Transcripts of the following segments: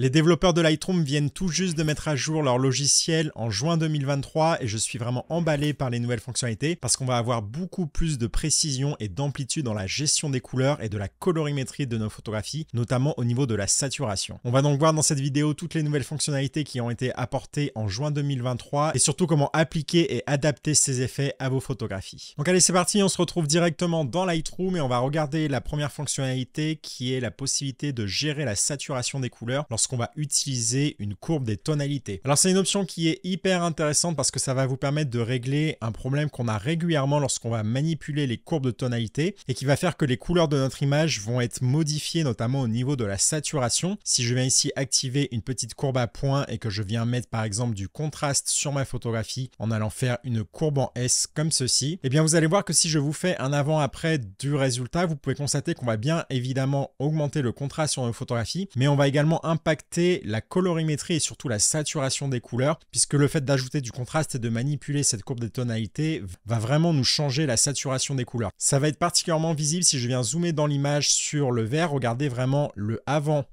Les développeurs de Lightroom viennent tout juste de mettre à jour leur logiciel en juin 2023 et je suis vraiment emballé par les nouvelles fonctionnalités parce qu'on va avoir beaucoup plus de précision et d'amplitude dans la gestion des couleurs et de la colorimétrie de nos photographies, notamment au niveau de la saturation. On va donc voir dans cette vidéo toutes les nouvelles fonctionnalités qui ont été apportées en juin 2023 et surtout comment appliquer et adapter ces effets à vos photographies. Donc allez c'est parti, on se retrouve directement dans Lightroom et on va regarder la première fonctionnalité qui est la possibilité de gérer la saturation des couleurs qu'on va utiliser une courbe des tonalités. Alors c'est une option qui est hyper intéressante parce que ça va vous permettre de régler un problème qu'on a régulièrement lorsqu'on va manipuler les courbes de tonalité et qui va faire que les couleurs de notre image vont être modifiées notamment au niveau de la saturation. Si je viens ici activer une petite courbe à point et que je viens mettre par exemple du contraste sur ma photographie en allant faire une courbe en S comme ceci, et eh bien vous allez voir que si je vous fais un avant-après du résultat, vous pouvez constater qu'on va bien évidemment augmenter le contraste sur nos photographies, mais on va également impacter la colorimétrie et surtout la saturation des couleurs, puisque le fait d'ajouter du contraste et de manipuler cette courbe des tonalités va vraiment nous changer la saturation des couleurs. Ça va être particulièrement visible si je viens zoomer dans l'image sur le vert, regardez vraiment le avant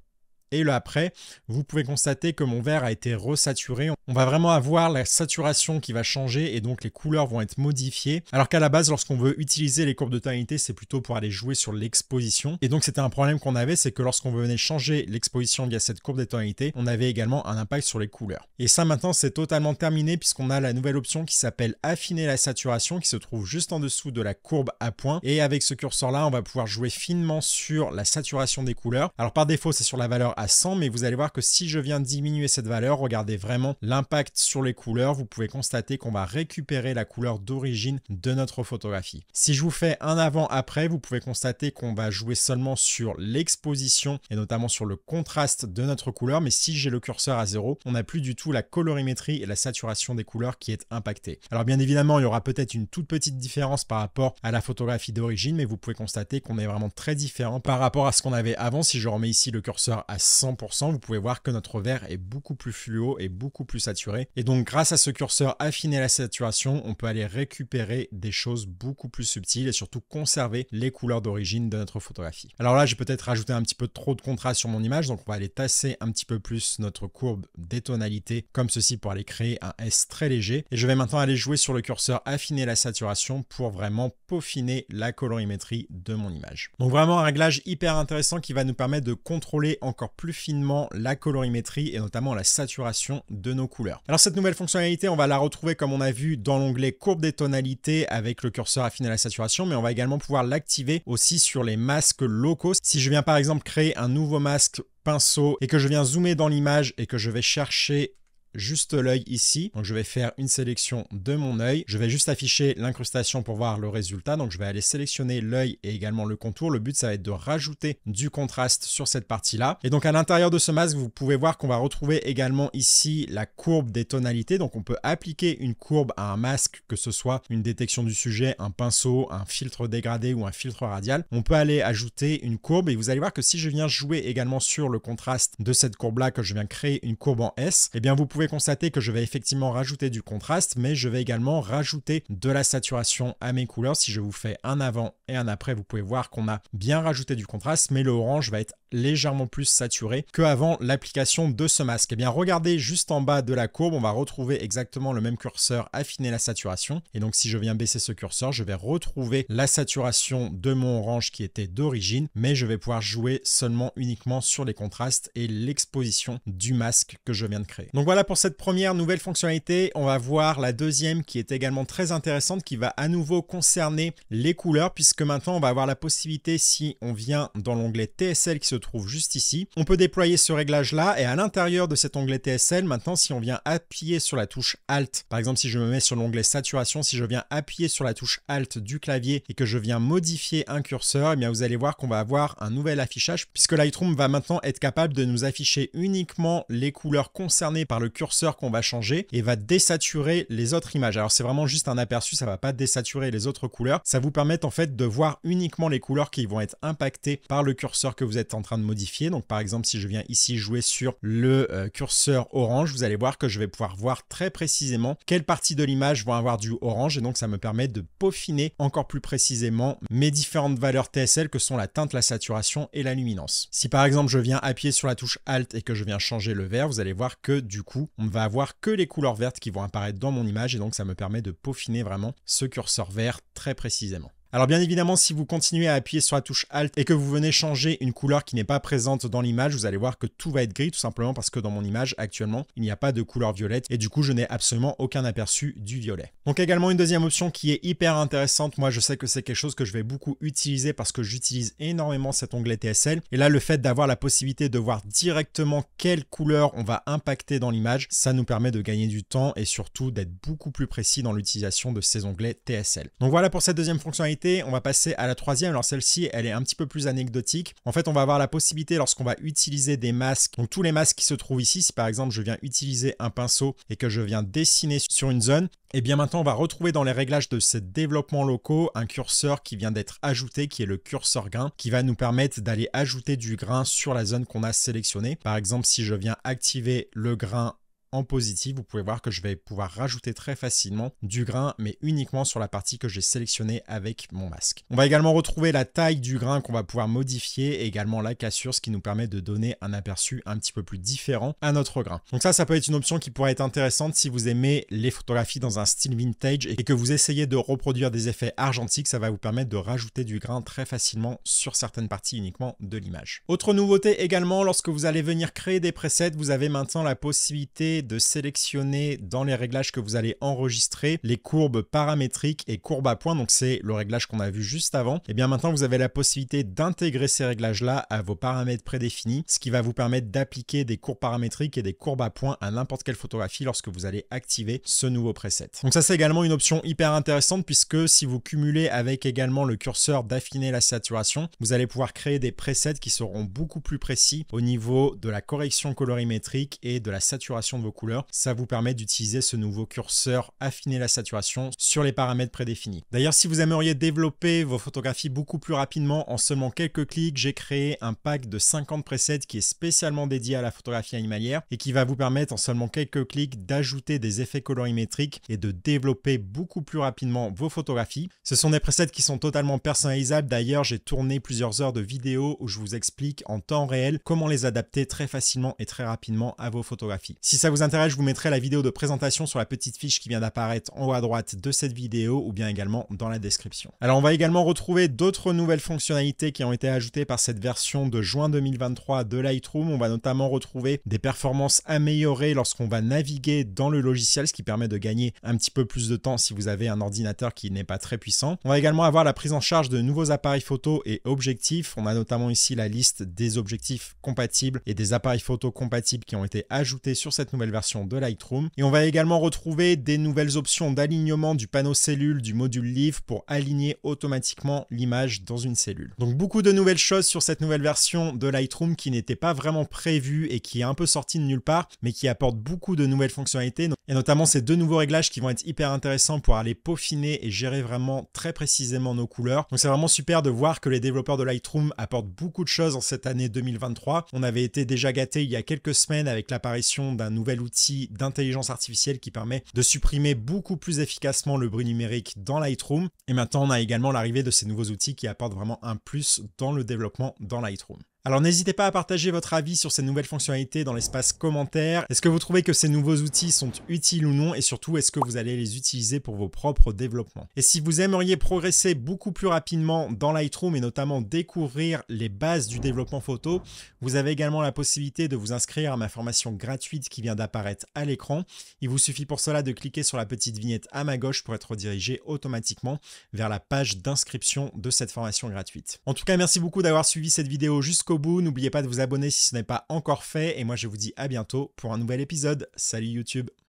et le après, vous pouvez constater que mon verre a été resaturé. On va vraiment avoir la saturation qui va changer et donc les couleurs vont être modifiées. Alors qu'à la base, lorsqu'on veut utiliser les courbes de tonalité, c'est plutôt pour aller jouer sur l'exposition. Et donc c'était un problème qu'on avait, c'est que lorsqu'on venait changer l'exposition via cette courbe de tonalité, on avait également un impact sur les couleurs. Et ça maintenant, c'est totalement terminé puisqu'on a la nouvelle option qui s'appelle affiner la saturation qui se trouve juste en dessous de la courbe à point. Et avec ce curseur là, on va pouvoir jouer finement sur la saturation des couleurs. Alors par défaut, c'est sur la valeur à 100, mais vous allez voir que si je viens diminuer cette valeur, regardez vraiment l'impact sur les couleurs, vous pouvez constater qu'on va récupérer la couleur d'origine de notre photographie. Si je vous fais un avant-après, vous pouvez constater qu'on va jouer seulement sur l'exposition et notamment sur le contraste de notre couleur, mais si j'ai le curseur à 0, on n'a plus du tout la colorimétrie et la saturation des couleurs qui est impactée. Alors bien évidemment, il y aura peut-être une toute petite différence par rapport à la photographie d'origine, mais vous pouvez constater qu'on est vraiment très différent par rapport à ce qu'on avait avant. Si je remets ici le curseur à 100%, vous pouvez voir que notre vert est beaucoup plus fluo et beaucoup plus saturé. Et donc grâce à ce curseur affiner la saturation, on peut aller récupérer des choses beaucoup plus subtiles et surtout conserver les couleurs d'origine de notre photographie. Alors là, j'ai peut-être rajouté un petit peu trop de contraste sur mon image, donc on va aller tasser un petit peu plus notre courbe des tonalités comme ceci pour aller créer un S très léger. Et je vais maintenant aller jouer sur le curseur affiner la saturation pour vraiment peaufiner la colorimétrie de mon image. Donc vraiment un réglage hyper intéressant qui va nous permettre de contrôler encore plus finement la colorimétrie et notamment la saturation de nos couleurs. Alors cette nouvelle fonctionnalité, on va la retrouver comme on a vu dans l'onglet courbe des tonalités avec le curseur affiner la saturation, mais on va également pouvoir l'activer aussi sur les masques locaux. Si je viens par exemple créer un nouveau masque pinceau et que je viens zoomer dans l'image et que je vais chercher juste l'œil ici. Donc je vais faire une sélection de mon œil. Je vais juste afficher l'incrustation pour voir le résultat. Donc je vais aller sélectionner l'œil et également le contour. Le but ça va être de rajouter du contraste sur cette partie là. Et donc à l'intérieur de ce masque vous pouvez voir qu'on va retrouver également ici la courbe des tonalités. Donc on peut appliquer une courbe à un masque que ce soit une détection du sujet, un pinceau, un filtre dégradé ou un filtre radial. On peut aller ajouter une courbe et vous allez voir que si je viens jouer également sur le contraste de cette courbe là que je viens créer une courbe en S, et eh bien vous pouvez constater que je vais effectivement rajouter du contraste, mais je vais également rajouter de la saturation à mes couleurs. Si je vous fais un avant et un après, vous pouvez voir qu'on a bien rajouté du contraste, mais le orange va être légèrement plus saturé que avant l'application de ce masque. Et eh bien regardez juste en bas de la courbe, on va retrouver exactement le même curseur affiner la saturation. Et donc si je viens baisser ce curseur, je vais retrouver la saturation de mon orange qui était d'origine, mais je vais pouvoir jouer seulement uniquement sur les contrastes et l'exposition du masque que je viens de créer. Donc voilà pour cette première nouvelle fonctionnalité. On va voir la deuxième qui est également très intéressante, qui va à nouveau concerner les couleurs, puisque maintenant on va avoir la possibilité, si on vient dans l'onglet TSL qui se trouve juste ici, on peut déployer ce réglage-là, et à l'intérieur de cet onglet TSL, maintenant si on vient appuyer sur la touche Alt, par exemple si je me mets sur l'onglet Saturation, si je viens appuyer sur la touche Alt du clavier et que je viens modifier un curseur, et eh bien vous allez voir qu'on va avoir un nouvel affichage, puisque Lightroom va maintenant être capable de nous afficher uniquement les couleurs concernées par le curseur curseur qu'on va changer et va désaturer les autres images. Alors c'est vraiment juste un aperçu, ça va pas désaturer les autres couleurs. Ça vous permet en fait de voir uniquement les couleurs qui vont être impactées par le curseur que vous êtes en train de modifier. Donc par exemple, si je viens ici jouer sur le euh, curseur orange, vous allez voir que je vais pouvoir voir très précisément quelle partie de l'image vont avoir du orange et donc ça me permet de peaufiner encore plus précisément mes différentes valeurs TSL que sont la teinte, la saturation et la luminance. Si par exemple je viens appuyer sur la touche Alt et que je viens changer le vert, vous allez voir que du coup on ne va avoir que les couleurs vertes qui vont apparaître dans mon image et donc ça me permet de peaufiner vraiment ce curseur vert très précisément. Alors bien évidemment, si vous continuez à appuyer sur la touche Alt et que vous venez changer une couleur qui n'est pas présente dans l'image, vous allez voir que tout va être gris, tout simplement parce que dans mon image actuellement, il n'y a pas de couleur violette et du coup, je n'ai absolument aucun aperçu du violet. Donc également une deuxième option qui est hyper intéressante, moi je sais que c'est quelque chose que je vais beaucoup utiliser parce que j'utilise énormément cet onglet TSL. Et là, le fait d'avoir la possibilité de voir directement quelle couleur on va impacter dans l'image, ça nous permet de gagner du temps et surtout d'être beaucoup plus précis dans l'utilisation de ces onglets TSL. Donc voilà pour cette deuxième fonctionnalité on va passer à la troisième. Alors celle-ci, elle est un petit peu plus anecdotique. En fait, on va avoir la possibilité lorsqu'on va utiliser des masques. Donc tous les masques qui se trouvent ici, si par exemple je viens utiliser un pinceau et que je viens dessiner sur une zone, et eh bien maintenant on va retrouver dans les réglages de ces développements locaux un curseur qui vient d'être ajouté, qui est le curseur grain, qui va nous permettre d'aller ajouter du grain sur la zone qu'on a sélectionnée. Par exemple, si je viens activer le grain en positif, vous pouvez voir que je vais pouvoir rajouter très facilement du grain, mais uniquement sur la partie que j'ai sélectionnée avec mon masque. On va également retrouver la taille du grain qu'on va pouvoir modifier, et également la cassure, ce qui nous permet de donner un aperçu un petit peu plus différent à notre grain. Donc ça, ça peut être une option qui pourrait être intéressante si vous aimez les photographies dans un style vintage et que vous essayez de reproduire des effets argentiques, ça va vous permettre de rajouter du grain très facilement sur certaines parties uniquement de l'image. Autre nouveauté également, lorsque vous allez venir créer des presets, vous avez maintenant la possibilité de sélectionner dans les réglages que vous allez enregistrer les courbes paramétriques et courbes à points. Donc c'est le réglage qu'on a vu juste avant. Et eh bien maintenant, vous avez la possibilité d'intégrer ces réglages-là à vos paramètres prédéfinis, ce qui va vous permettre d'appliquer des courbes paramétriques et des courbes à points à n'importe quelle photographie lorsque vous allez activer ce nouveau preset. Donc ça, c'est également une option hyper intéressante puisque si vous cumulez avec également le curseur d'affiner la saturation, vous allez pouvoir créer des presets qui seront beaucoup plus précis au niveau de la correction colorimétrique et de la saturation de vos couleur, ça vous permet d'utiliser ce nouveau curseur affiner la saturation sur les paramètres prédéfinis. D'ailleurs, si vous aimeriez développer vos photographies beaucoup plus rapidement en seulement quelques clics, j'ai créé un pack de 50 presets qui est spécialement dédié à la photographie animalière et qui va vous permettre en seulement quelques clics d'ajouter des effets colorimétriques et de développer beaucoup plus rapidement vos photographies. Ce sont des presets qui sont totalement personnalisables. D'ailleurs, j'ai tourné plusieurs heures de vidéos où je vous explique en temps réel comment les adapter très facilement et très rapidement à vos photographies. Si ça vous intérêt intéresse, je vous mettrai la vidéo de présentation sur la petite fiche qui vient d'apparaître en haut à droite de cette vidéo ou bien également dans la description. Alors on va également retrouver d'autres nouvelles fonctionnalités qui ont été ajoutées par cette version de juin 2023 de Lightroom. On va notamment retrouver des performances améliorées lorsqu'on va naviguer dans le logiciel, ce qui permet de gagner un petit peu plus de temps si vous avez un ordinateur qui n'est pas très puissant. On va également avoir la prise en charge de nouveaux appareils photo et objectifs. On a notamment ici la liste des objectifs compatibles et des appareils photo compatibles qui ont été ajoutés sur cette nouvelle version de Lightroom. Et on va également retrouver des nouvelles options d'alignement du panneau cellule du module Live pour aligner automatiquement l'image dans une cellule. Donc beaucoup de nouvelles choses sur cette nouvelle version de Lightroom qui n'était pas vraiment prévue et qui est un peu sortie de nulle part, mais qui apporte beaucoup de nouvelles fonctionnalités, et notamment ces deux nouveaux réglages qui vont être hyper intéressants pour aller peaufiner et gérer vraiment très précisément nos couleurs. Donc c'est vraiment super de voir que les développeurs de Lightroom apportent beaucoup de choses en cette année 2023. On avait été déjà gâté il y a quelques semaines avec l'apparition d'un nouvel l'outil d'intelligence artificielle qui permet de supprimer beaucoup plus efficacement le bruit numérique dans Lightroom. Et maintenant, on a également l'arrivée de ces nouveaux outils qui apportent vraiment un plus dans le développement dans Lightroom. Alors n'hésitez pas à partager votre avis sur ces nouvelles fonctionnalités dans l'espace commentaire. Est-ce que vous trouvez que ces nouveaux outils sont utiles ou non et surtout est-ce que vous allez les utiliser pour vos propres développements Et si vous aimeriez progresser beaucoup plus rapidement dans Lightroom et notamment découvrir les bases du développement photo, vous avez également la possibilité de vous inscrire à ma formation gratuite qui vient d'apparaître à l'écran. Il vous suffit pour cela de cliquer sur la petite vignette à ma gauche pour être redirigé automatiquement vers la page d'inscription de cette formation gratuite. En tout cas, merci beaucoup d'avoir suivi cette vidéo jusqu'au N'oubliez pas de vous abonner si ce n'est pas encore fait. Et moi, je vous dis à bientôt pour un nouvel épisode. Salut YouTube!